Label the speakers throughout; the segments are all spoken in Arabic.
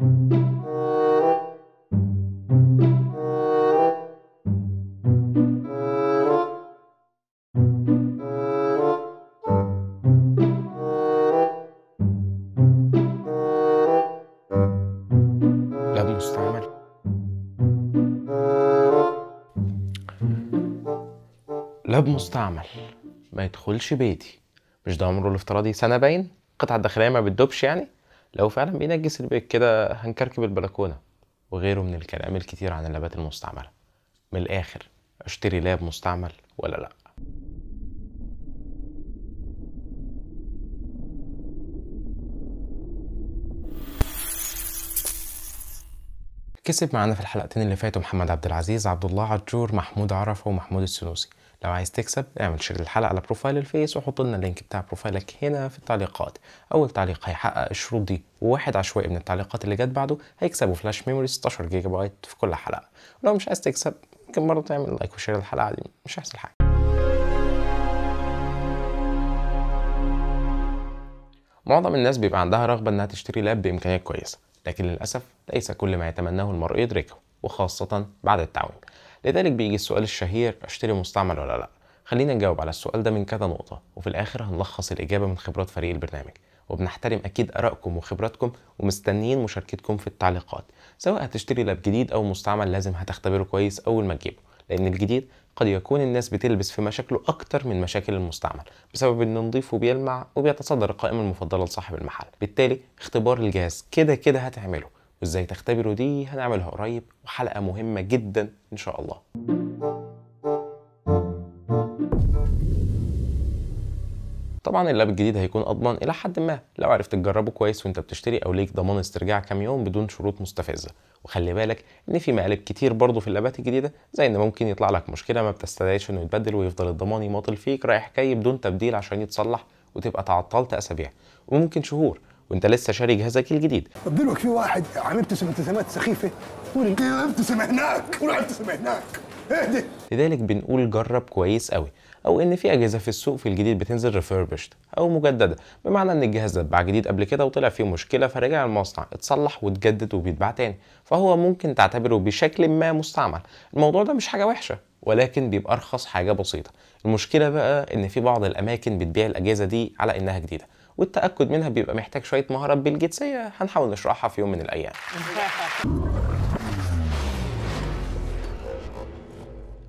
Speaker 1: لاب مستعمل لاب مستعمل ما يدخلش بيتي مش ده عمره الافتراضي سنه باين القطعه الداخليه ما بتدوبش يعني لو فعلا بينجس البيت كده هنكركب البلكونة وغيره من الكلام الكتير عن اللابات المستعملة من الآخر اشتري لاب مستعمل ولا لأ كسب معانا في الحلقتين اللي فاتوا محمد عبد العزيز عبد الله عجور محمود عرفة ومحمود السنوسي لو عايز تكسب اعمل شير الحلقة على بروفايل الفيس وحط لنا اللينك بتاع بروفايلك هنا في التعليقات أول تعليق هيحقق الشروط دي وواحد عشوائي من التعليقات اللي جت بعده هيكسبوا فلاش ميموري 16 جيجا بايت في كل حلقة ولو مش عايز تكسب ممكن برضه تعمل لايك وشير الحلقة دي مش هيحصل حاجة معظم الناس بيبقى عندها رغبة إنها تشتري لاب بإمكانيات كويسة لكن للأسف ليس كل ما يتمناه المرء يدركه وخاصة بعد التعويم لذلك بيجي السؤال الشهير أشتري مستعمل ولا لأ خلينا نجاوب على السؤال ده من كذا نقطة وفي الآخر هنلخص الإجابة من خبرات فريق البرنامج وبنحترم أكيد آرائكم وخبراتكم ومستنيين مشاركتكم في التعليقات سواء هتشتري لاب جديد أو مستعمل لازم هتختبره كويس أول ما تجيبه لأن الجديد قد يكون الناس بتلبس في مشاكله أكتر من مشاكل المستعمل بسبب إنه نضيف وبيلمع وبيتصدر القائمة المفضلة لصاحب المحل بالتالي اختبار الجهاز كده كده هتعمله وإزاي تختبره دي هنعملها قريب وحلقة مهمة جدا إن شاء الله طبعا اللاب الجديد هيكون اضمن الى حد ما لو عرفت تجربه كويس وانت بتشتري او ليك ضمان استرجاع كام يوم بدون شروط مستفزه وخلي بالك ان في مقالب كتير برضه في اللابات الجديده زي ان ممكن يطلع لك مشكله ما بتستدعيش انه يتبدل ويفضل الضمان يماطل فيك رايح جاي بدون تبديل عشان يتصلح وتبقى تعطلت اسابيع وممكن شهور وانت لسه شاري جهازك الجديد دلوقتي في واحد عامل ابتسامات سخيفه ابتسم إيه، هناك ابتسم هناك اهدي لذلك بنقول جرب كويس قوي او ان في اجهزه في السوق في الجديد بتنزل ريفيربشت او مجدده بمعنى ان الجهاز اتباع جديد قبل كده وطلع فيه مشكله فرجع المصنع اتصلح واتجدد وبيتباع تاني فهو ممكن تعتبره بشكل ما مستعمل الموضوع ده مش حاجه وحشه ولكن بيبقى ارخص حاجه بسيطه المشكله بقى ان في بعض الاماكن بتبيع الاجهزه دي على انها جديده والتاكد منها بيبقى محتاج شويه مهارات بالجنسيه هنحاول نشرحها في يوم من الايام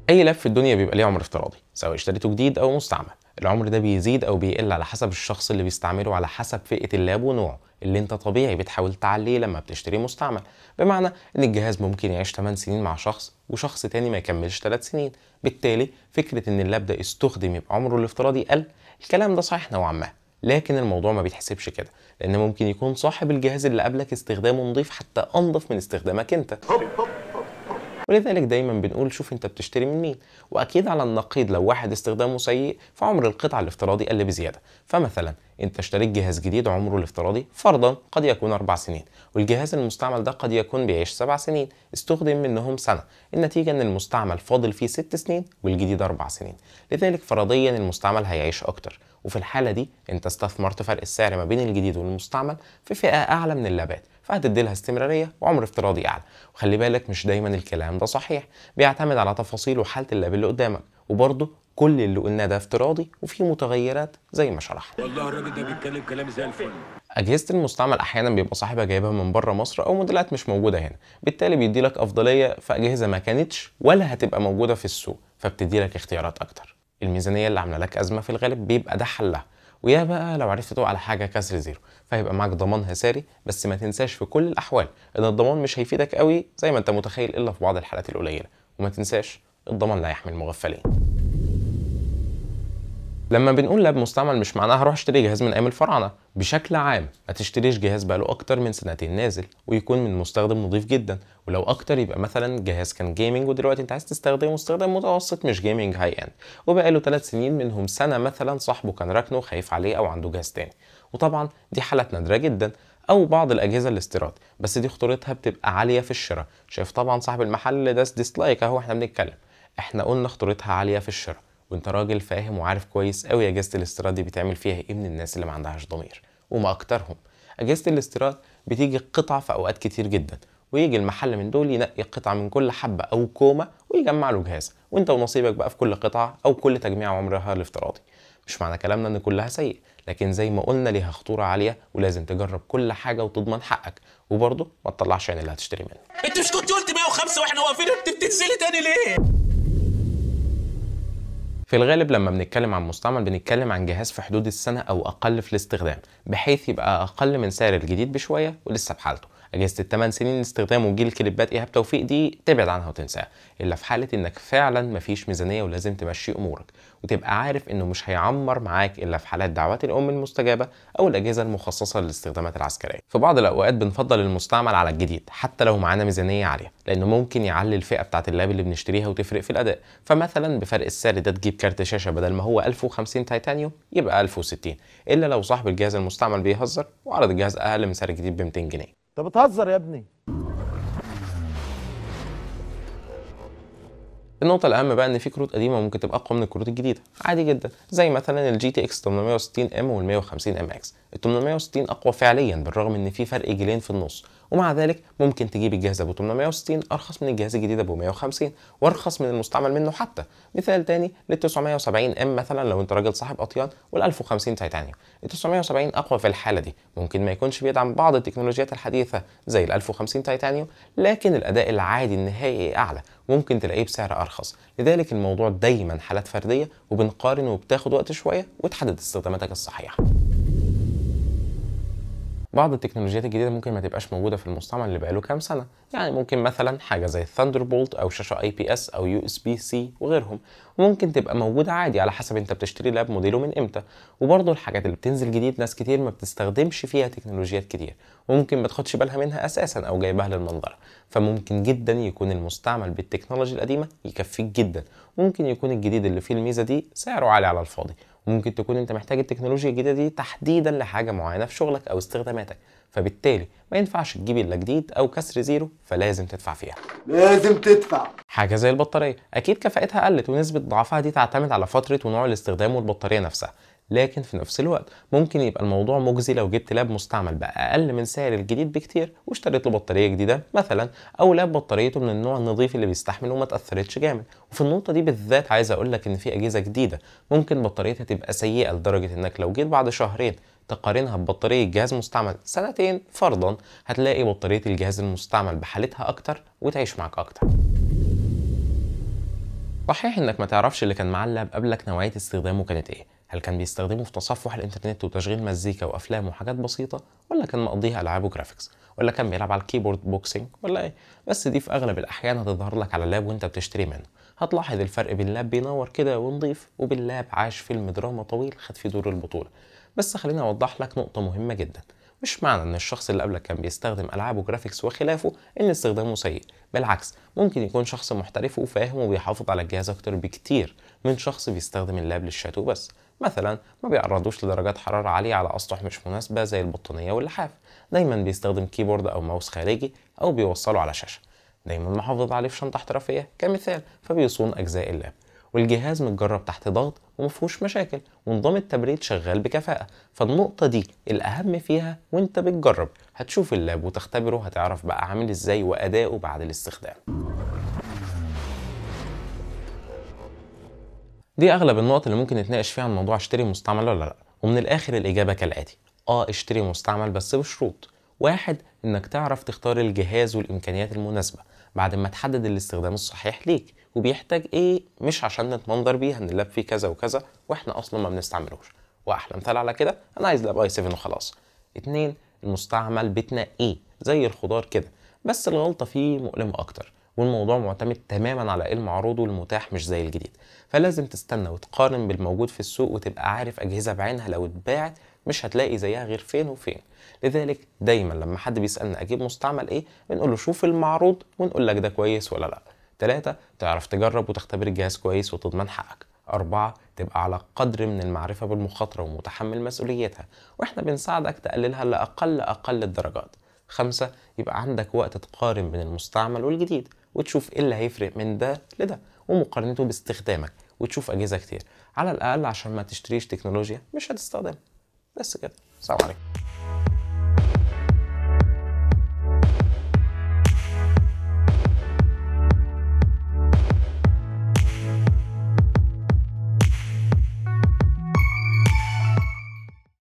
Speaker 1: اي لاب في الدنيا بيبقى ليه عمر افتراضي سواء اشتريته جديد او مستعمل العمر ده بيزيد او بيقل على حسب الشخص اللي بيستعمله على حسب فئه اللاب ونوعه اللي انت طبيعي بتحاول تعليه لما بتشتري مستعمل بمعنى ان الجهاز ممكن يعيش 8 سنين مع شخص وشخص تاني ما يكملش 3 سنين بالتالي فكره ان اللاب ده استخدم يبقى عمره الافتراضي قل الكلام ده صحيح نوعا ما لكن الموضوع ما بيتحسبش كده لان ممكن يكون صاحب الجهاز اللي قبلك استخدامه نظيف حتى انظف من استخدامك انت ولذلك دايما بنقول شوف انت بتشتري من مين واكيد على النقيض لو واحد استخدامه سيء فعمر القطع الافتراضي قل بزياده فمثلا انت اشتريت جهاز جديد عمره الافتراضي فرضا قد يكون اربع سنين والجهاز المستعمل ده قد يكون بيعيش سبع سنين استخدم منهم سنه النتيجه ان المستعمل فاضل فيه ست سنين والجديد اربع سنين لذلك فرضيا المستعمل هيعيش اكتر وفي الحاله دي انت استثمرت فرق السعر ما بين الجديد والمستعمل في فئه اعلى من اللابات فهتدي لها استمراريه وعمر افتراضي اعلى وخلي بالك مش دايما الكلام ده صحيح بيعتمد على تفاصيل وحاله اللاب اللي قدامك وبرضه كل اللي قلناه ده افتراضي وفيه متغيرات زي ما شرحنا والله الراجل ده بيتكلم كلام زي الفل اجهزه المستعمل احيانا بيبقى صاحبها جايبها من بره مصر او موديلات مش موجوده هنا بالتالي بيدي لك افضليه في اجهزه ما كانتش ولا هتبقى موجوده في السوق فبتدي لك اختيارات اكتر الميزانيه اللي عامله لك ازمه في الغالب بيبقى ده حلها ويا بقى لو عرفت تقع على حاجه كسر زيرو فهيبقى معاك ضمان هساري بس ما تنساش في كل الاحوال ان الضمان مش هيفيدك قوي زي ما انت متخيل الا في بعض الحالات القليله وما تنساش الضمان لا يحمي المغفلين لما بنقول لاب مستعمل مش معناها هروح اشتري جهاز من ايام الفراعنه بشكل عام ما تشتريش جهاز بقاله اكتر من سنتين نازل ويكون من مستخدم نظيف جدا ولو اكتر يبقى مثلا جهاز كان جيمنج ودلوقتي انت عايز تستخدمه مستخدم متوسط مش جيمنج هاي اند وبقاله 3 سنين منهم سنه مثلا صاحبه كان راكنه خايف عليه او عنده جهاز تاني وطبعا دي حالات نادره جدا او بعض الاجهزه الاستيراد بس دي خطورتها بتبقى عاليه في الشراء شايف طبعا صاحب المحل ده ديسلايك اهو احنا بنتكلم احنا قلنا خطورتها عاليه في الشراء وانت راجل فاهم وعارف كويس قوي اجهزه الاستيراد دي بتعمل فيها ايه من الناس اللي ما عندهاش ضمير وما اكترهم اجهزه الاستيراد بتيجي قطعه في اوقات كتير جدا ويجي المحل من دول ينقي قطعه من كل حبه او كومه ويجمع له جهاز وانت ونصيبك بقى في كل قطعه او كل تجميع عمرها الافتراضي مش معنى كلامنا ان كلها سيء لكن زي ما قلنا ليها خطوره عاليه ولازم تجرب كل حاجه وتضمن حقك وبرضه ما تطلعش عين اللي هتشتري منه انت مش كنت قلت 105 واحنا واقفين انت بتنزلي تاني ليه في الغالب لما بنتكلم عن مستعمل بنتكلم عن جهاز في حدود السنة أو أقل في الاستخدام بحيث يبقى أقل من سعر الجديد بشوية ولسه بحالته اجهزه الثمان سنين استخدام وجيل كليبات ايهاب توفيق دي تبعد عنها وتنساها الا في حاله انك فعلا مفيش ميزانيه ولازم تمشي امورك وتبقى عارف انه مش هيعمر معاك الا في حالات دعوات الام المستجابه او الاجهزه المخصصه للاستخدامات العسكريه في بعض الاوقات بنفضل المستعمل على الجديد حتى لو معانا ميزانيه عاليه لانه ممكن يعلي الفئه بتاعه اللاب اللي بنشتريها وتفرق في الاداء فمثلا بفرق السعر ده تجيب كارت شاشه بدل ما هو 1050 تيتانيوم يبقى 1060 الا لو صاحب الجهاز المستعمل بيهزر وعرض الجهاز اقل من سعر جديد ب 200 جنيه انت بتهزر يا ابني النقطة الأهم بقى إن في كروت قديمة ممكن تبقى أقوى من الكروت الجديدة عادي جدا زي مثلا الجي تي اكس 860 ام وال 150 ام اكس ال 860 أقوى فعليا بالرغم إن في فرق جيلين في النص ومع ذلك ممكن تجيب الجهاز ابو 860 ارخص من الجهاز الجديد ابو 150 وارخص من المستعمل منه حتى مثال تاني لل 970 ام مثلا لو انت راجل صاحب اطيان وال 1050 تيتانيوم ال 970 اقوى في الحاله دي ممكن ما يكونش بيدعم بعض التكنولوجيات الحديثه زي ال 1050 تيتانيوم لكن الاداء العادي النهائي اعلى ممكن تلاقيه بسعر ارخص لذلك الموضوع دايما حالات فرديه وبنقارن وبتاخد وقت شويه وتحدد استخداماتك الصحيحه بعض التكنولوجيات الجديده ممكن ما تبقاش موجوده في المستعمل اللي بقاله كام سنه يعني ممكن مثلا حاجه زي بولت او شاشه اي بي اس او يو اس بي سي وغيرهم وممكن تبقى موجوده عادي على حسب انت بتشتري لاب موديله من امتى وبرضه الحاجات اللي بتنزل جديد ناس كتير ما بتستخدمش فيها تكنولوجيات كتير وممكن ما تاخدش بالها منها اساسا او جايبها للمنظره فممكن جدا يكون المستعمل بالتكنولوجيا القديمه يكفيك جدا ممكن يكون الجديد اللي فيه الميزه دي سعره عالي على الفاضي ممكن تكون انت محتاج التكنولوجيا الجديده دي تحديدا لحاجه معينه في شغلك او استخداماتك فبالتالي ما ينفعش تجيب الا جديد او كسر زيرو فلازم تدفع فيها لازم تدفع حاجه زي البطاريه اكيد كفاءتها قلت ونسبه ضعفها دي تعتمد على فتره ونوع الاستخدام والبطاريه نفسها لكن في نفس الوقت ممكن يبقى الموضوع مجزي لو جبت لاب مستعمل بأقل من سعر الجديد بكتير واشتريت له بطارية جديدة مثلا أو لاب بطاريته من النوع النظيف اللي بيستحمل وما تأثرتش جامد وفي النقطة دي بالذات عايز أقول لك إن في أجهزة جديدة ممكن بطاريتها تبقى سيئة لدرجة إنك لو جيت بعد شهرين تقارنها ببطارية جهاز مستعمل سنتين فرضا هتلاقي بطارية الجهاز المستعمل بحالتها أكتر وتعيش معك أكتر صحيح انك ما تعرفش اللي كان مع اللاب قبلك نوعيه استخدامه كانت ايه هل كان بيستخدمه في تصفح الانترنت وتشغيل مزيكا وافلام وحاجات بسيطه ولا كان مقضيها العاب وجرافيكس ولا كان بيلعب على الكيبورد بوكسينج ولا ايه بس دي في اغلب الاحيان هتظهر لك على اللاب وانت بتشتري منه هتلاحظ الفرق بين لاب بينور كده ونضيف وبين لاب عاش فيلم دراما طويل خد فيه دور البطوله بس خليني اوضح لك نقطه مهمه جدا مش معنى ان الشخص اللي قبلك كان بيستخدم العاب وجرافيكس وخلافه ان استخدامه سيء بالعكس ممكن يكون شخص محترف وفاهم وبيحافظ على الجهاز اكتر بكتير من شخص بيستخدم اللاب للشات وبس مثلا ما بيعرضوش لدرجات حرارة عالية على أسطح مش مناسبة زي البطانية واللحاف دايما بيستخدم كيبورد أو ماوس خارجي أو بيوصله على شاشة دايما محافظ عليه في شنطة احترافية كمثال فبيصون أجزاء اللاب والجهاز متجرب تحت ضغط ومفهوش مشاكل ونظام التبريد شغال بكفاءة فالنقطة دي الأهم فيها وانت بتجرب هتشوف اللاب وتختبره هتعرف بقى عامل ازاي وأداؤه بعد الاستخدام دي أغلب النقط اللي ممكن نتناقش فيها عن موضوع اشتري مستعمل ولا لأ ومن الآخر الإجابة كالآتي اه اشتري مستعمل بس بشروط واحد انك تعرف تختار الجهاز والامكانيات المناسبه بعد ما تحدد الاستخدام الصحيح ليك وبيحتاج ايه مش عشان نتمنظر بيه اللاب فيه كذا وكذا واحنا اصلا ما بنستعملوش واحلى مثال على كده انا عايز لاب اي 7 وخلاص اتنين المستعمل بيتنا إيه؟ زي الخضار كده بس الغلطه فيه مؤلمه اكتر والموضوع معتمد تماما على ايه المعروض والمتاح مش زي الجديد فلازم تستنى وتقارن بالموجود في السوق وتبقى عارف اجهزه بعينها لو اتباعت مش هتلاقي زيها غير فين وفين لذلك دايما لما حد بيسالنا اجيب مستعمل ايه بنقول له شوف المعروض ونقول لك ده كويس ولا لا ثلاثة تعرف تجرب وتختبر الجهاز كويس وتضمن حقك أربعة تبقى على قدر من المعرفة بالمخاطرة ومتحمل مسؤوليتها وإحنا بنساعدك تقللها لأقل أقل الدرجات خمسة يبقى عندك وقت تقارن بين المستعمل والجديد وتشوف إيه اللي هيفرق من ده لده ومقارنته باستخدامك وتشوف أجهزة كتير على الأقل عشان ما تشتريش تكنولوجيا مش هتستخدمها بس كده سلام عليكم